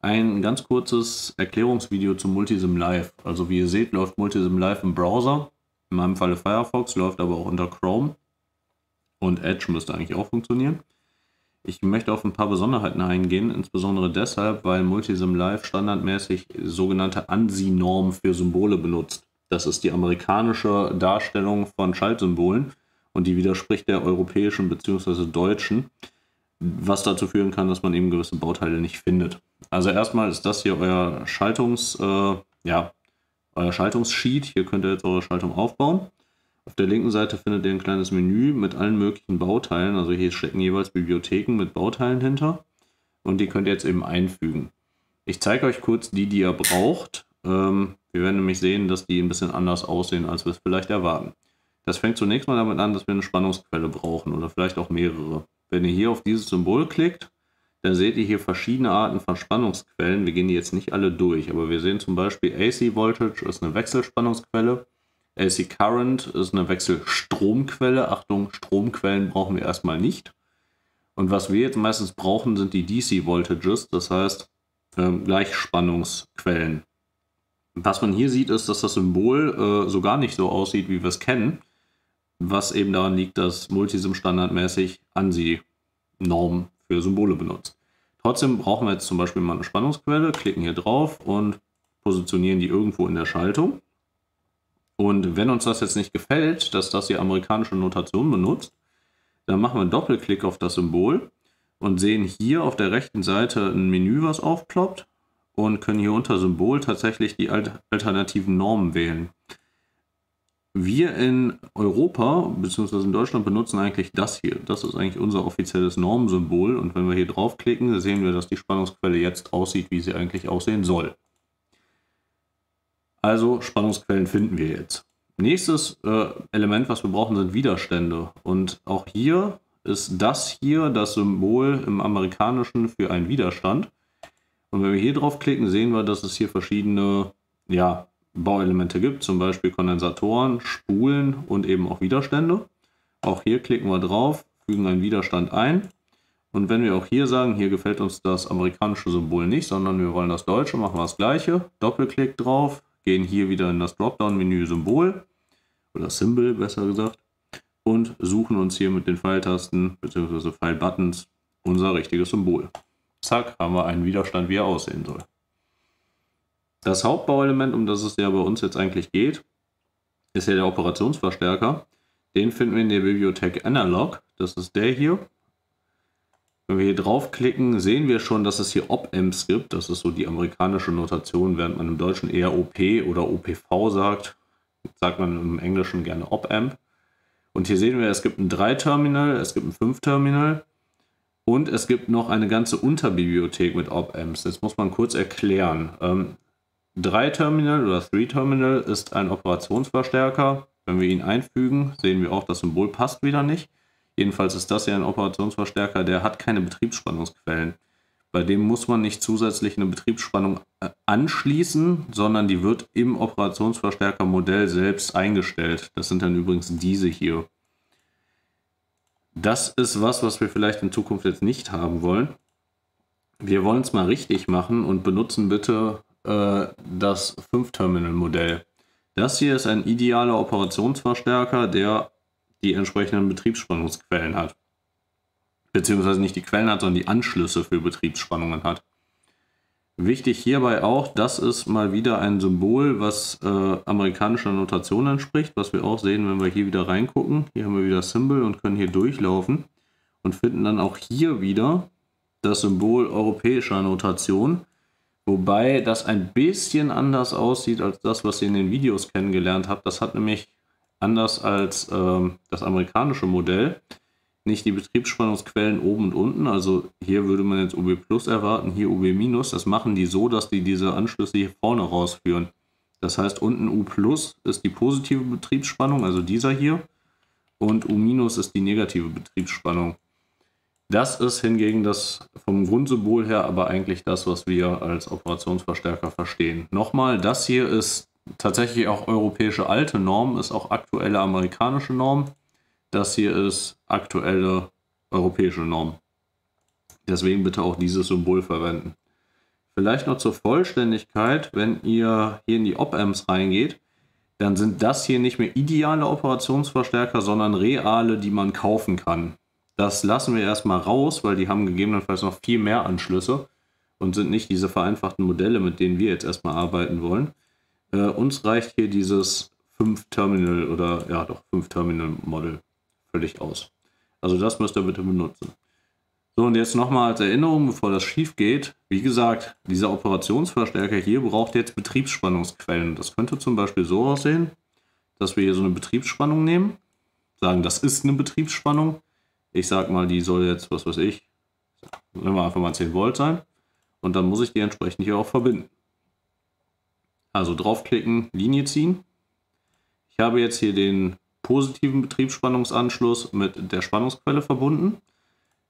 ein ganz kurzes Erklärungsvideo zu Multisim Live. Also wie ihr seht, läuft Multisim Live im Browser, in meinem Falle Firefox, läuft aber auch unter Chrome und Edge müsste eigentlich auch funktionieren. Ich möchte auf ein paar Besonderheiten eingehen, insbesondere deshalb, weil Multisim Live standardmäßig sogenannte ansi normen für Symbole benutzt. Das ist die amerikanische Darstellung von Schaltsymbolen und die widerspricht der europäischen bzw. deutschen, was dazu führen kann, dass man eben gewisse Bauteile nicht findet. Also erstmal ist das hier euer Schaltungs, äh, ja, euer Schaltungssheet. Hier könnt ihr jetzt eure Schaltung aufbauen. Auf der linken Seite findet ihr ein kleines Menü mit allen möglichen Bauteilen. Also hier stecken jeweils Bibliotheken mit Bauteilen hinter. Und die könnt ihr jetzt eben einfügen. Ich zeige euch kurz die, die ihr braucht. Ähm, wir werden nämlich sehen, dass die ein bisschen anders aussehen, als wir es vielleicht erwarten. Das fängt zunächst mal damit an, dass wir eine Spannungsquelle brauchen oder vielleicht auch mehrere. Wenn ihr hier auf dieses Symbol klickt, da seht ihr hier verschiedene Arten von Spannungsquellen. Wir gehen die jetzt nicht alle durch, aber wir sehen zum Beispiel AC Voltage ist eine Wechselspannungsquelle. AC Current ist eine Wechselstromquelle. Achtung, Stromquellen brauchen wir erstmal nicht. Und was wir jetzt meistens brauchen, sind die DC Voltages, das heißt ähm, Gleichspannungsquellen. Was man hier sieht, ist, dass das Symbol äh, so gar nicht so aussieht, wie wir es kennen, was eben daran liegt, dass Multisim standardmäßig ANSI-Norm für Symbole benutzt. Trotzdem brauchen wir jetzt zum Beispiel mal eine Spannungsquelle, klicken hier drauf und positionieren die irgendwo in der Schaltung. Und wenn uns das jetzt nicht gefällt, dass das hier amerikanische Notation benutzt, dann machen wir einen Doppelklick auf das Symbol und sehen hier auf der rechten Seite ein Menü, was aufploppt und können hier unter Symbol tatsächlich die alternativen Normen wählen. Wir in Europa bzw. in Deutschland benutzen eigentlich das hier. Das ist eigentlich unser offizielles Normsymbol und wenn wir hier draufklicken, sehen wir, dass die Spannungsquelle jetzt aussieht, wie sie eigentlich aussehen soll. Also Spannungsquellen finden wir jetzt. Nächstes äh, Element, was wir brauchen, sind Widerstände. Und auch hier ist das hier das Symbol im Amerikanischen für einen Widerstand. Und wenn wir hier draufklicken, sehen wir, dass es hier verschiedene ja, Bauelemente gibt, zum Beispiel Kondensatoren, Spulen und eben auch Widerstände. Auch hier klicken wir drauf, fügen einen Widerstand ein. Und wenn wir auch hier sagen, hier gefällt uns das amerikanische Symbol nicht, sondern wir wollen das deutsche, machen wir das gleiche. Doppelklick drauf, gehen hier wieder in das Dropdown-Menü Symbol oder Symbol besser gesagt und suchen uns hier mit den Pfeiltasten bzw. Pfeilbuttons unser richtiges Symbol. Zack, haben wir einen Widerstand, wie er aussehen soll. Das Hauptbauelement, um das es ja bei uns jetzt eigentlich geht, ist ja der Operationsverstärker. Den finden wir in der Bibliothek Analog. Das ist der hier. Wenn wir hier draufklicken, sehen wir schon, dass es hier Op-Amps gibt. Das ist so die amerikanische Notation, während man im Deutschen eher OP oder OPV sagt. Sagt man im Englischen gerne Op-Amp. Und hier sehen wir, es gibt ein 3-Terminal, es gibt ein 5-Terminal und es gibt noch eine ganze Unterbibliothek mit Op-Amps. Das muss man kurz erklären. Ähm, 3-Terminal oder 3-Terminal ist ein Operationsverstärker. Wenn wir ihn einfügen, sehen wir auch, das Symbol passt wieder nicht. Jedenfalls ist das hier ein Operationsverstärker, der hat keine Betriebsspannungsquellen. Bei dem muss man nicht zusätzlich eine Betriebsspannung äh, anschließen, sondern die wird im Operationsverstärkermodell selbst eingestellt. Das sind dann übrigens diese hier. Das ist was, was wir vielleicht in Zukunft jetzt nicht haben wollen. Wir wollen es mal richtig machen und benutzen bitte äh, das 5-Terminal-Modell. Das hier ist ein idealer Operationsverstärker, der die entsprechenden Betriebsspannungsquellen hat. Beziehungsweise nicht die Quellen hat, sondern die Anschlüsse für Betriebsspannungen hat. Wichtig hierbei auch, das ist mal wieder ein Symbol, was äh, amerikanischer Notation entspricht, was wir auch sehen, wenn wir hier wieder reingucken. Hier haben wir wieder Symbol und können hier durchlaufen und finden dann auch hier wieder das Symbol europäischer Notation, Wobei das ein bisschen anders aussieht als das, was ihr in den Videos kennengelernt habt. Das hat nämlich anders als ähm, das amerikanische Modell nicht die Betriebsspannungsquellen oben und unten. Also hier würde man jetzt OB Plus erwarten, hier OB Minus. Das machen die so, dass die diese Anschlüsse hier vorne rausführen. Das heißt, unten U Plus ist die positive Betriebsspannung, also dieser hier. Und U Minus ist die negative Betriebsspannung. Das ist hingegen das vom Grundsymbol her aber eigentlich das, was wir als Operationsverstärker verstehen. Nochmal, das hier ist tatsächlich auch europäische alte Norm, ist auch aktuelle amerikanische Norm. Das hier ist aktuelle europäische Norm. Deswegen bitte auch dieses Symbol verwenden. Vielleicht noch zur Vollständigkeit, wenn ihr hier in die Op-Amps reingeht, dann sind das hier nicht mehr ideale Operationsverstärker, sondern reale, die man kaufen kann. Das lassen wir erstmal raus, weil die haben gegebenenfalls noch viel mehr Anschlüsse und sind nicht diese vereinfachten Modelle, mit denen wir jetzt erstmal arbeiten wollen. Äh, uns reicht hier dieses 5-Terminal oder ja doch 5-Terminal-Model völlig aus. Also das müsst ihr bitte benutzen. So, und jetzt nochmal als Erinnerung, bevor das schief geht. Wie gesagt, dieser Operationsverstärker hier braucht jetzt Betriebsspannungsquellen. Das könnte zum Beispiel so aussehen, dass wir hier so eine Betriebsspannung nehmen, sagen, das ist eine Betriebsspannung ich sag mal, die soll jetzt, was weiß ich, nehmen wir einfach mal 10 Volt sein. Und dann muss ich die entsprechend hier auch verbinden. Also draufklicken, Linie ziehen. Ich habe jetzt hier den positiven Betriebsspannungsanschluss mit der Spannungsquelle verbunden.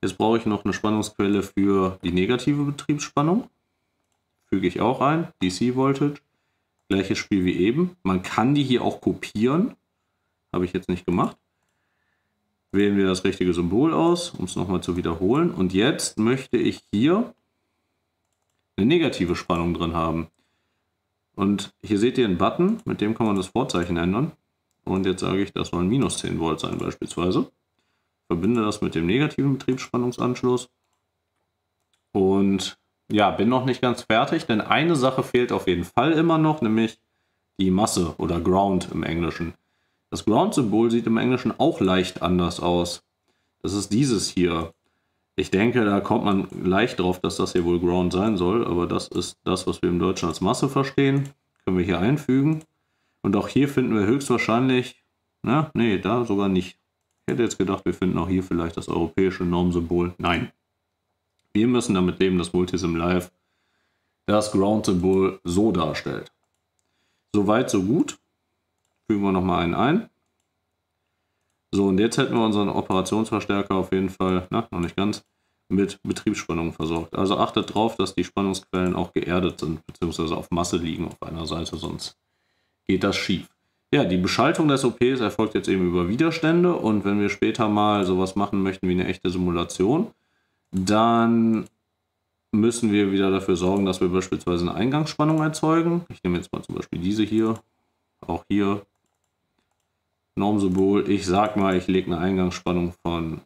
Jetzt brauche ich noch eine Spannungsquelle für die negative Betriebsspannung. Füge ich auch ein, DC Voltage. Gleiches Spiel wie eben. Man kann die hier auch kopieren. Habe ich jetzt nicht gemacht wählen wir das richtige Symbol aus, um es nochmal zu wiederholen. Und jetzt möchte ich hier eine negative Spannung drin haben. Und hier seht ihr einen Button, mit dem kann man das Vorzeichen ändern. Und jetzt sage ich, das soll ein minus 10 Volt sein beispielsweise. Verbinde das mit dem negativen Betriebsspannungsanschluss. Und ja, bin noch nicht ganz fertig, denn eine Sache fehlt auf jeden Fall immer noch, nämlich die Masse oder Ground im Englischen. Das Ground-Symbol sieht im Englischen auch leicht anders aus. Das ist dieses hier. Ich denke, da kommt man leicht drauf, dass das hier wohl Ground sein soll, aber das ist das, was wir im Deutschen als Masse verstehen. Können wir hier einfügen. Und auch hier finden wir höchstwahrscheinlich, na, nee, da sogar nicht. Ich hätte jetzt gedacht, wir finden auch hier vielleicht das europäische Normsymbol. Nein. Wir müssen damit leben, dass Multisim Live das Ground-Symbol so darstellt. Soweit, so gut. Fügen wir nochmal einen ein. So, und jetzt hätten wir unseren Operationsverstärker auf jeden Fall, na, noch nicht ganz, mit Betriebsspannung versorgt. Also achtet darauf, dass die Spannungsquellen auch geerdet sind, beziehungsweise auf Masse liegen auf einer Seite, sonst geht das schief. Ja, die Beschaltung des OPs erfolgt jetzt eben über Widerstände und wenn wir später mal sowas machen möchten wie eine echte Simulation, dann müssen wir wieder dafür sorgen, dass wir beispielsweise eine Eingangsspannung erzeugen. Ich nehme jetzt mal zum Beispiel diese hier, auch hier Normsymbol. Ich sag mal, ich lege eine Eingangsspannung von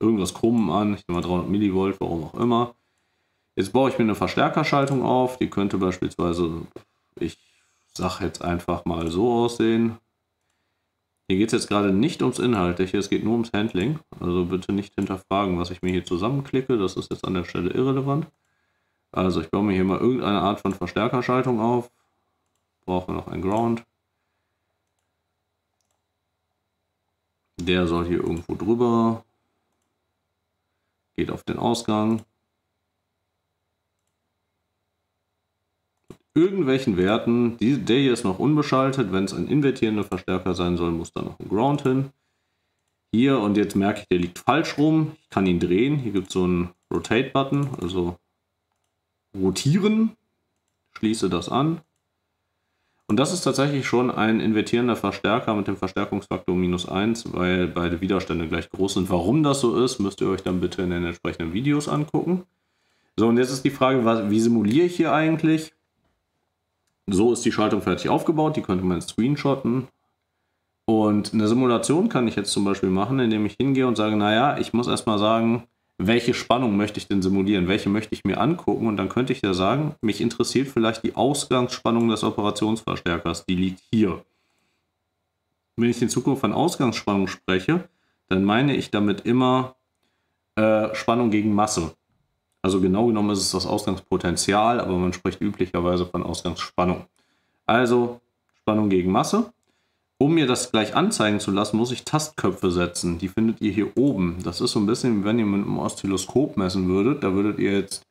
irgendwas krumm an. Ich nehme mal 300 Millivolt, warum auch immer. Jetzt baue ich mir eine Verstärkerschaltung auf. Die könnte beispielsweise, ich sag jetzt einfach mal so aussehen. Hier geht es jetzt gerade nicht ums Inhaltliche, es geht nur ums Handling. Also bitte nicht hinterfragen, was ich mir hier zusammenklicke. Das ist jetzt an der Stelle irrelevant. Also ich baue mir hier mal irgendeine Art von Verstärkerschaltung auf. Brauchen wir noch ein Ground. Der soll hier irgendwo drüber. Geht auf den Ausgang. Mit irgendwelchen Werten. Die, der hier ist noch unbeschaltet. Wenn es ein invertierender Verstärker sein soll, muss da noch ein Ground hin. Hier und jetzt merke ich, der liegt falsch rum. Ich kann ihn drehen. Hier gibt es so einen Rotate-Button, also rotieren. Schließe das an. Und das ist tatsächlich schon ein invertierender Verstärker mit dem Verstärkungsfaktor minus 1, weil beide Widerstände gleich groß sind. Warum das so ist, müsst ihr euch dann bitte in den entsprechenden Videos angucken. So, und jetzt ist die Frage, was, wie simuliere ich hier eigentlich? So ist die Schaltung fertig aufgebaut, die könnte man screenshotten. Und eine Simulation kann ich jetzt zum Beispiel machen, indem ich hingehe und sage, naja, ich muss erstmal sagen, welche Spannung möchte ich denn simulieren, welche möchte ich mir angucken und dann könnte ich ja sagen, mich interessiert vielleicht die Ausgangsspannung des Operationsverstärkers, die liegt hier. Wenn ich in Zukunft von Ausgangsspannung spreche, dann meine ich damit immer äh, Spannung gegen Masse. Also genau genommen ist es das Ausgangspotenzial, aber man spricht üblicherweise von Ausgangsspannung. Also Spannung gegen Masse um mir das gleich anzeigen zu lassen, muss ich Tastköpfe setzen. Die findet ihr hier oben. Das ist so ein bisschen, wenn ihr mit einem Oszilloskop messen würdet. Da würdet ihr jetzt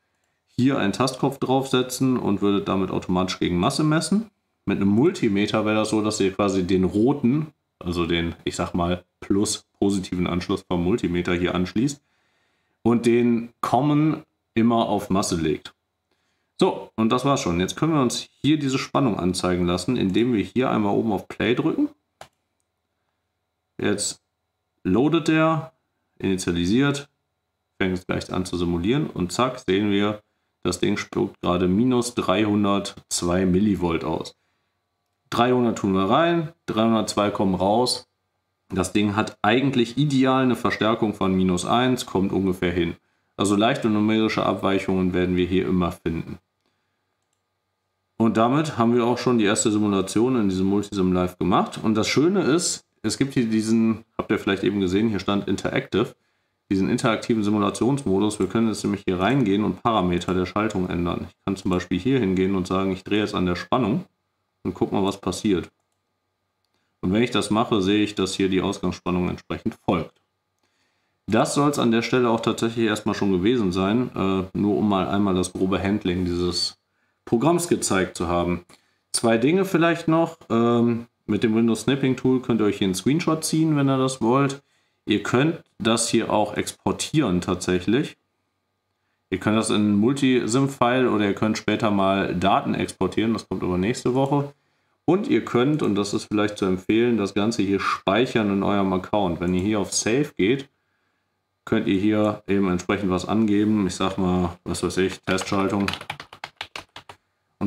hier einen Tastkopf draufsetzen und würdet damit automatisch gegen Masse messen. Mit einem Multimeter wäre das so, dass ihr quasi den roten, also den, ich sag mal, plus positiven Anschluss vom Multimeter hier anschließt und den Common immer auf Masse legt. So, und das war's schon. Jetzt können wir uns hier diese Spannung anzeigen lassen, indem wir hier einmal oben auf Play drücken. Jetzt loadet er, initialisiert, fängt gleich an zu simulieren und zack, sehen wir, das Ding spuckt gerade minus 302 Millivolt aus. 300 tun wir rein, 302 kommen raus. Das Ding hat eigentlich ideal eine Verstärkung von minus 1, kommt ungefähr hin. Also leichte numerische Abweichungen werden wir hier immer finden. Und damit haben wir auch schon die erste Simulation in diesem Multisim Live gemacht. Und das Schöne ist, es gibt hier diesen, habt ihr vielleicht eben gesehen, hier stand Interactive, diesen interaktiven Simulationsmodus. Wir können jetzt nämlich hier reingehen und Parameter der Schaltung ändern. Ich kann zum Beispiel hier hingehen und sagen, ich drehe jetzt an der Spannung und guck mal, was passiert. Und wenn ich das mache, sehe ich, dass hier die Ausgangsspannung entsprechend folgt. Das soll es an der Stelle auch tatsächlich erstmal schon gewesen sein, äh, nur um mal einmal das grobe Handling dieses Programms gezeigt zu haben. Zwei Dinge vielleicht noch. Ähm, mit dem Windows Snapping Tool könnt ihr euch hier einen Screenshot ziehen, wenn ihr das wollt. Ihr könnt das hier auch exportieren tatsächlich. Ihr könnt das in einen Multisim-File oder ihr könnt später mal Daten exportieren, das kommt aber nächste Woche. Und ihr könnt, und das ist vielleicht zu empfehlen, das Ganze hier speichern in eurem Account. Wenn ihr hier auf Save geht, könnt ihr hier eben entsprechend was angeben. Ich sag mal, was weiß ich, Testschaltung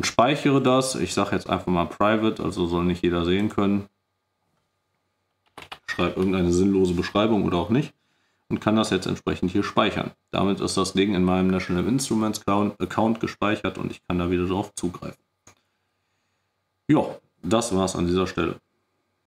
und speichere das. Ich sage jetzt einfach mal private, also soll nicht jeder sehen können. Schreibe irgendeine sinnlose Beschreibung oder auch nicht und kann das jetzt entsprechend hier speichern. Damit ist das Ding in meinem National Instruments Account gespeichert und ich kann da wieder drauf zugreifen. Ja, das war's an dieser Stelle.